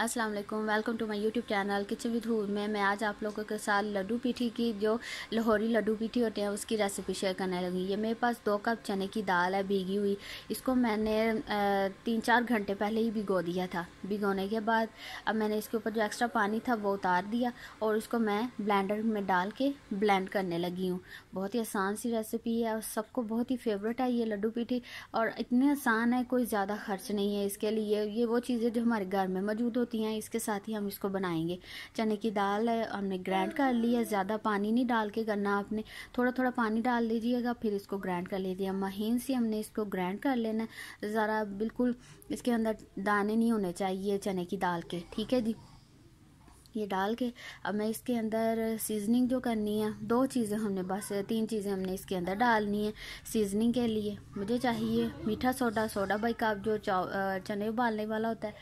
अस्सलाम वालेकुम welcome to my YouTube channel kitchen with Hoor में मैं आज आप लोगों के साथ लड्डू पीठी की जो लाहौरी लड्डू पीठी होते हैं उसकी रेसिपी शेयर करने लगी ये मेरे पास दो कप चने की दाल है भीगी हुई इसको मैंने तीन चार घंटे पहले ही भिगो दिया था भिगोने के बाद अब मैंने इसके ऊपर जो एक्स्ट्रा पानी था वो उतार दिया और उसको मैं ब्लैंडर में डाल के ब्लैंड करने लगी हूँ बहुत ही आसान सी रेसिपी है और सबको बहुत ही फेवरेट है ये लड्डू पीठी और इतनी आसान है कोई ज़्यादा खर्च नहीं है इसके लिए ये वो चीज़ें जो हमारे घर में मौजूद होती होती हैं इसके साथ ही हम इसको बनाएंगे चने की दाल हमने ग्राइंड कर ली है ज़्यादा पानी नहीं डाल के करना आपने थोड़ा थोड़ा पानी डाल लीजिएगा फिर इसको ग्राइंड कर लीजिए महीन सी हमने इसको ग्राइंड कर लेना ज़रा बिल्कुल इसके अंदर दाने नहीं होने चाहिए चने की दाल के ठीक है जी ये डाल के अब मैं इसके अंदर सीजनिंग जो करनी है दो चीज़ें हमने बस तीन चीज़ें हमने इसके अंदर डालनी है सीजनिंग के लिए मुझे चाहिए मीठा सोडा सोडा बाई आप जो चने उबालने वाला होता है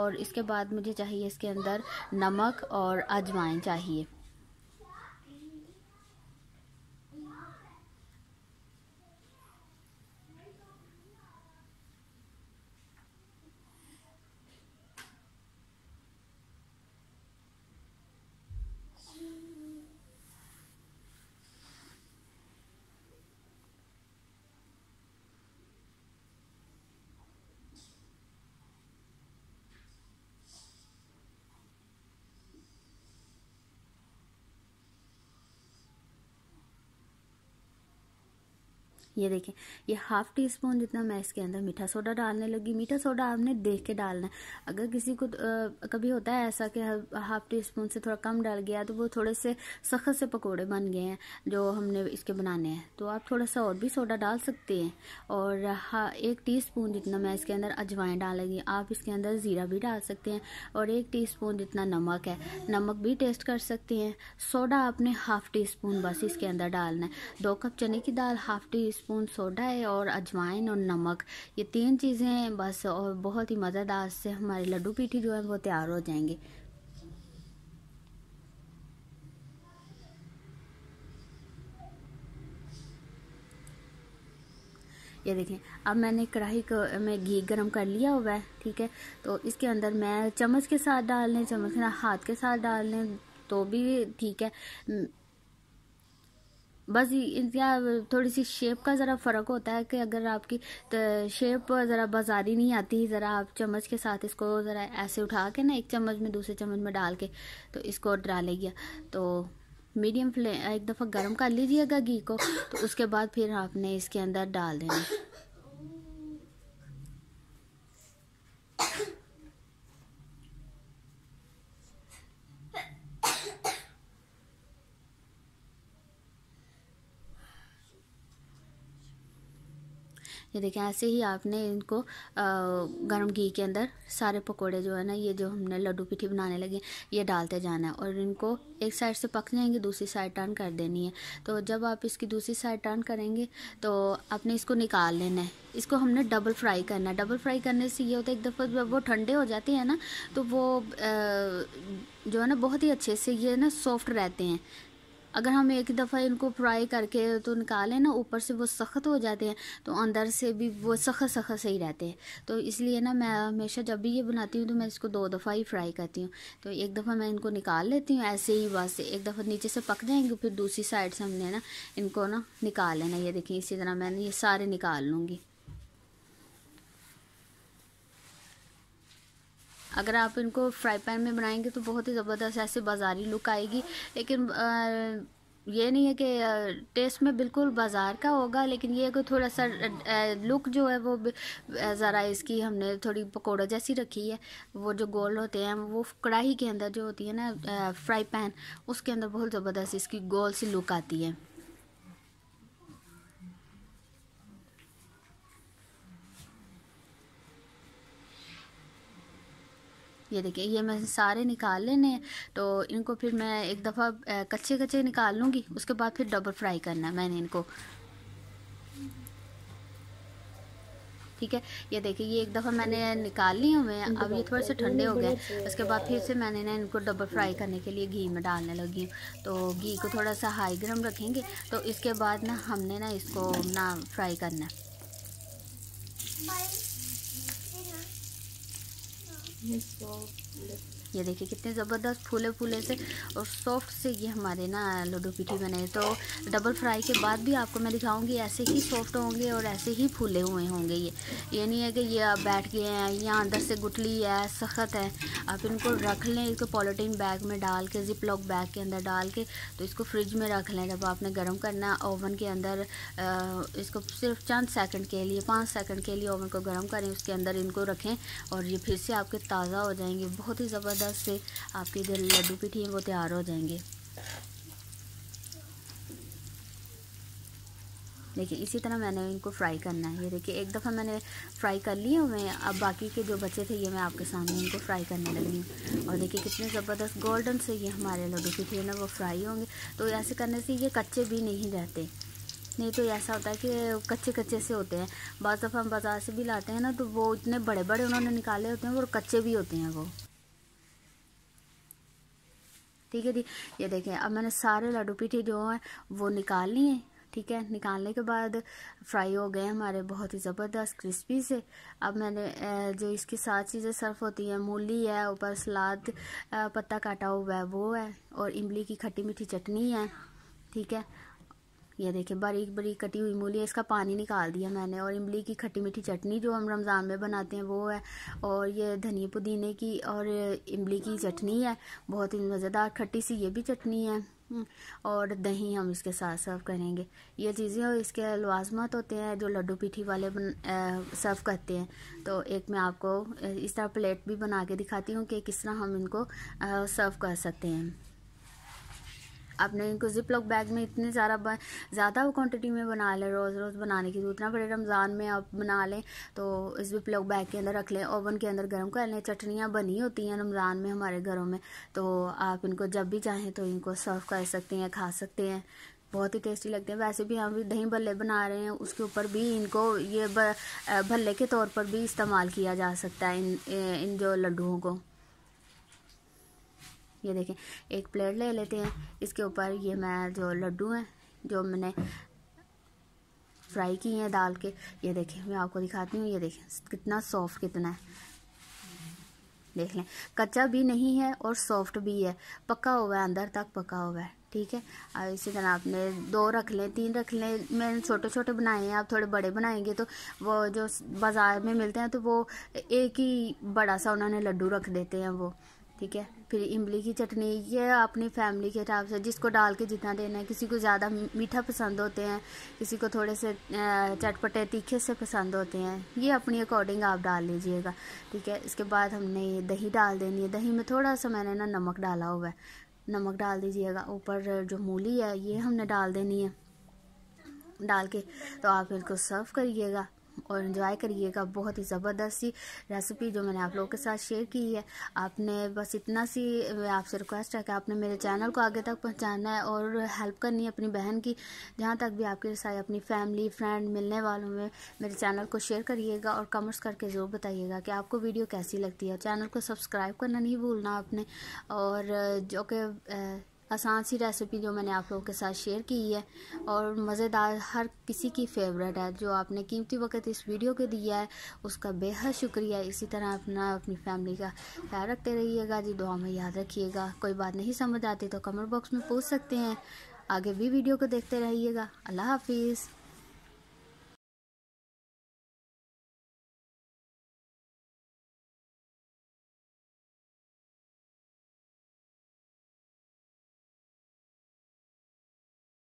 और इसके बाद मुझे चाहिए इसके अंदर नमक और अजवाइन चाहिए ये देखें ये हाफ टी स्पून जितना मैं इसके अंदर मीठा सोडा डालने लगी मीठा सोडा आपने देख के डालना है अगर किसी को आ, कभी होता है ऐसा कि हाफ टी स्पून से थोड़ा कम डाल गया तो वो थोड़े से सख्त से पकोड़े बन गए हैं जो हमने इसके बनाने हैं तो आप थोड़ा सा और भी सोडा डाल सकते हैं और एक टी स्पून जितना मैं इसके अंदर अजवाइन डालेंगी आप इसके अंदर ज़ीरा भी डाल सकते हैं और एक टी स्पून जितना नमक है नमक भी टेस्ट कर सकते हैं सोडा आपने हाफ टी स्पून बस इसके अंदर डालना है दो कप चने की दाल half teaspoon teaspoon soda है और अजवाइन और नमक ये तीन चीज़ें हैं बस और बहुत ही मज़ेदार से हमारे लड्डू पीठी जो है वो तैयार हो जाएंगे ये देखें अब मैंने कढ़ाई को में घी गरम कर लिया हुआ है ठीक है तो इसके अंदर मैं चम्मच के साथ डाल लें चम्मच के हाथ के साथ डाल लें तो भी ठीक है बस या थोड़ी सी शेप का ज़रा फ़र्क होता है कि अगर आपकी तो शेप ज़रा बाजारी नहीं आती ज़रा आप चम्मच के साथ इसको ज़रा ऐसे उठा के ना एक चम्मच में दूसरे चम्मच में डाल के तो इसको डालेगी तो मीडियम फ्लेम एक दफ़ा गर्म कर लीजिएगा घी को तो उसके बाद फिर आपने इसके अंदर डाल देना ये देखें ऐसे ही आपने इनको गर्म घी के अंदर सारे पकोड़े जो है ना ये जो हमने लड्डू पिठी बनाने लगे ये डालते जाना है और इनको एक साइड से पक जाएंगे दूसरी साइड टर्न कर देनी है तो जब आप इसकी दूसरी साइड टर्न करेंगे तो आपने इसको निकाल लेना है इसको हमने डबल फ्राई करना है डबल फ्राई करने से ये होता है एक दफ़ा जब वो ठंडे हो जाते हैं ना तो वो जो है ना बहुत ही अच्छे से ये ना सॉफ्ट रहते हैं अगर हम एक दफ़ा इनको फ्राई करके तो निकालें ना ऊपर से वो सख्त हो जाते हैं तो अंदर से भी वो सख्त सख्त सही रहते हैं तो इसलिए ना मैं हमेशा जब भी ये बनाती हूँ तो मैं इसको दो दफ़ा ही फ्राई करती हूँ तो एक दफ़ा मैं इनको निकाल लेती हूँ ऐसे ही बस एक दफ़ा नीचे से पक जाएंगे फिर दूसरी साइड से हमने ना इनको ना निकाल लेना ये देखें इसी तरह मैंने ये सारे निकाल लूँगी अगर आप इनको फ्राई पैन में बनाएंगे तो बहुत ही ज़बरदस्त ऐसे बाज़ारी लुक आएगी लेकिन आ, ये नहीं है कि टेस्ट में बिल्कुल बाज़ार का होगा लेकिन ये को थोड़ा सा लुक जो है वो ज़रा इसकी हमने थोड़ी पकौड़ा जैसी रखी है वो जो गोल होते हैं वो कढ़ाई के अंदर जो होती है ना फ्राई पैन उसके अंदर बहुत ज़बरदस्त इसकी गोल सी लुक आती है ये देखिए ये मैं सारे निकाल लेने हैं तो इनको फिर मैं एक दफ़ा कच्चे कच्चे निकाल लूँगी उसके बाद फिर डबल फ्राई करना है मैंने इनको ठीक है ये देखिए ये एक दफ़ा मैंने निकाल लिए हुए हैं अब ये थोड़े से ठंडे हो गए उसके बाद फिर से मैंने ना इनको डबल फ्राई करने के लिए घी में डालने लगी हूँ तो घी को थोड़ा सा हाई गर्म रखेंगे तो इसके बाद ना हमने ना इसको ना फ्राई करना है Miss Gold Lip ये देखिए कितने ज़बरदस्त फूले फूले से और सॉफ्ट से ये हमारे ना लड्डू पिठी बने तो डबल फ्राई के बाद भी आपको मैं दिखाऊंगी ऐसे ही सॉफ्ट होंगे और ऐसे ही फूले हुए होंगे ये ये नहीं है कि ये आप बैठ गए हैं या अंदर से गुटली है सख्त है आप इनको रख लें इसको पॉलिटीन बैग में डाल के जिप लॉक बैग के अंदर डाल के तो इसको फ्रिज में रख लें जब आपने गर्म करना ओवन के अंदर इसको सिर्फ चंद सेकेंड के लिए पाँच सेकेंड के लिए ओवन को गर्म करें उसके अंदर इनको रखें और ये फिर से आपके ताज़ा हो जाएंगे बहुत ही ज़बरदस्त तरह से आपके जो लड्डू पिठी हैं वो तैयार हो जाएंगे देखिए इसी तरह मैंने इनको फ्राई करना है ये देखिए एक दफ़ा मैंने फ्राई कर लिए हुए हैं अब बाकी के जो बच्चे थे ये मैं आपके सामने इनको फ्राई करने लगी हूँ और देखिए कितने ज़बरदस्त गोल्डन से ये हमारे लड्डू के थे ना वो फ्राई होंगे तो ऐसे करने से ये कच्चे भी नहीं रहते नहीं तो ऐसा होता है कि कच्चे कच्चे से होते हैं बाज़ दफ़ा हम बाज़ार से भी लाते हैं ना तो वो इतने बड़े बड़े उन्होंने निकाले होते हैं और कच्चे भी होते हैं वो ठीक है जी ये देखें अब मैंने सारे लड्डू पीठे जो हैं वो निकाल लिए ठीक है निकालने के बाद फ्राई हो गए हमारे बहुत ही ज़बरदस्त क्रिस्पी से अब मैंने जो इसके साथ चीज़ें सर्व होती हैं मूली है ऊपर सलाद पत्ता काटा हुआ है वो है और इमली की खट्टी मीठी चटनी है ठीक है ये देखिए बारीक बारीक कटी हुई मूली इसका पानी निकाल दिया मैंने और इमली की खट्टी मीठी चटनी जो हम रमज़ान में बनाते हैं वो है और ये धनिया पुदीने की और इमली की चटनी है बहुत ही मज़ेदार खट्टी सी ये भी चटनी है हम्म, और दही हम इसके साथ सर्व करेंगे ये चीज़ें और इसके लवाजमत होते हैं जो लड्डू पीठी वाले सर्व करते हैं तो एक मैं आपको इस तरह प्लेट भी बना के दिखाती हूँ कि किस तरह हम इनको सर्व कर सकते हैं आपने इनको जिप लॉक बैग में इतने ज़्यादा ज़्यादा क्वांटिटी में बना लें रोज़ रोज़ बनाने की जरूरत ना पड़े रमज़ान में आप बना लें तो इस जिप लॉक बैग के अंदर रख लें ओवन के अंदर गर्म कर लें चटनियाँ बनी होती हैं रमज़ान में हमारे घरों में तो आप इनको जब भी चाहें तो इनको सर्व कर सकते हैं खा सकते हैं बहुत ही टेस्टी लगते हैं वैसे भी हम भी दही भल्ले बना रहे हैं उसके ऊपर भी इनको ये भल्ले के तौर पर भी इस्तेमाल किया जा सकता है इन इन जो लड्डुओं को ये देखें एक प्लेट ले लेते हैं इसके ऊपर ये मैं जो लड्डू हैं जो मैंने फ्राई किए हैं दाल के ये देखें मैं आपको दिखाती हूँ ये देखें कितना सॉफ्ट कितना है देख लें कच्चा भी नहीं है और सॉफ्ट भी है पक्का हुआ है अंदर तक पका हुआ है ठीक है और इसी तरह आपने दो रख लें तीन रख लें मैंने छोटे छोटे बनाए हैं आप थोड़े बड़े बनाएंगे तो वो जो बाज़ार में मिलते हैं तो वो एक ही बड़ा सा उन्होंने लड्डू रख देते हैं वो ठीक है फिर इमली की चटनी ये अपनी फैमिली के हिसाब से जिसको डाल के जितना देना है किसी को ज़्यादा मीठा पसंद होते हैं किसी को थोड़े से चटपटे तीखे से पसंद होते हैं ये अपनी अकॉर्डिंग आप डाल लीजिएगा ठीक है इसके बाद हमने दही डाल देनी है दही में थोड़ा सा मैंने ना नमक डाला हुआ है नमक डाल दीजिएगा ऊपर जो मूली है ये हमने डाल देनी है डाल के तो आप इनको सर्व करिएगा और इन्जॉय करिएगा बहुत ही ज़बरदस्त सी रेसिपी जो मैंने आप लोगों के साथ शेयर की है आपने बस इतना सी आपसे रिक्वेस्ट है कि आपने मेरे चैनल को आगे तक पहुंचाना है और हेल्प करनी है अपनी बहन की जहाँ तक भी आपके साथ अपनी फैमिली फ्रेंड मिलने वालों में मेरे चैनल को शेयर करिएगा और कमेंट्स करके ज़रूर बताइएगा कि आपको वीडियो कैसी लगती है चैनल को सब्सक्राइब करना नहीं भूलना आपने और जो कि आसान सी रेसिपी जो मैंने आप लोगों के साथ शेयर की है और मज़ेदार हर किसी की फेवरेट है जो आपने कीमती वक्त इस वीडियो को दिया है उसका बेहद शुक्रिया इसी तरह अपना अपनी फैमिली का ख्याल रखते रहिएगा जी दुआ में याद रखिएगा कोई बात नहीं समझ आती तो कमेंट बॉक्स में पूछ सकते हैं आगे भी वीडियो को देखते रहिएगा अल्लाह हाफिज़